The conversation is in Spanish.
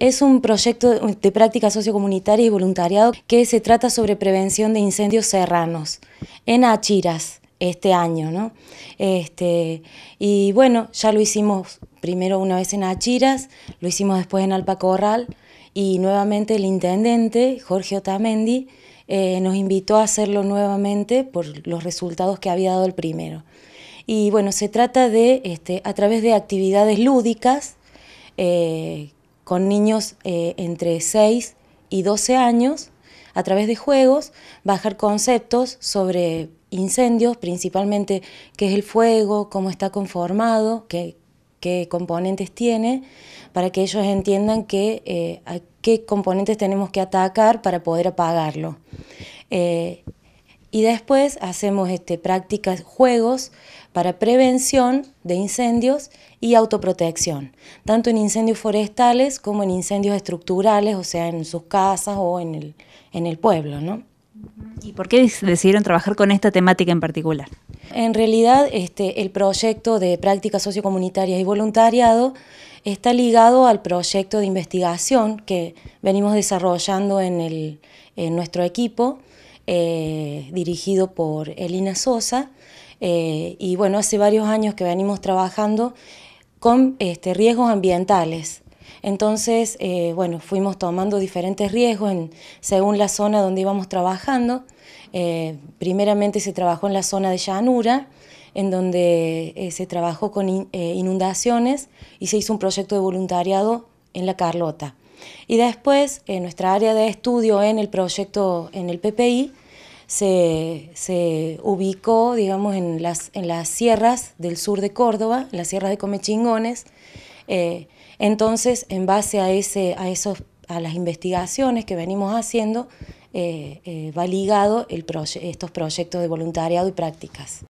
Es un proyecto de práctica sociocomunitaria y voluntariado que se trata sobre prevención de incendios serranos en Achiras este año, ¿no? Este, y bueno, ya lo hicimos primero una vez en Achiras, lo hicimos después en Alpacorral y nuevamente el intendente, Jorge Otamendi, eh, nos invitó a hacerlo nuevamente por los resultados que había dado el primero. Y bueno, se trata de, este, a través de actividades lúdicas, eh, con niños eh, entre 6 y 12 años, a través de juegos, bajar conceptos sobre incendios, principalmente qué es el fuego, cómo está conformado, qué, componentes tiene, para que ellos entiendan que, eh, qué componentes tenemos que atacar para poder apagarlo. Eh, y después hacemos este, prácticas, juegos para prevención de incendios y autoprotección, tanto en incendios forestales como en incendios estructurales, o sea, en sus casas o en el, pueblo, ¿Y por qué decidieron trabajar con esta temática en particular? En realidad, este, el proyecto de prácticas sociocomunitarias y voluntariado está ligado al proyecto de investigación que venimos desarrollando en, el, en nuestro equipo, eh, dirigido por Elina Sosa. Eh, y bueno, hace varios años que venimos trabajando con este, riesgos ambientales. Entonces, eh, bueno, fuimos tomando diferentes riesgos según la zona donde íbamos trabajando. primeramente se trabajó en la zona de llanura, en donde se trabajó con inundaciones y se hizo un proyecto de voluntariado en La Carlota. Y después, en nuestra área de estudio en el proyecto, en el PPI, se, ubicó, digamos, en las, sierras del sur de Córdoba, en las sierras de Comechingones. Eh, entonces, en base a, las investigaciones que venimos haciendo, eh, eh va ligado estos proyectos de voluntariado y prácticas.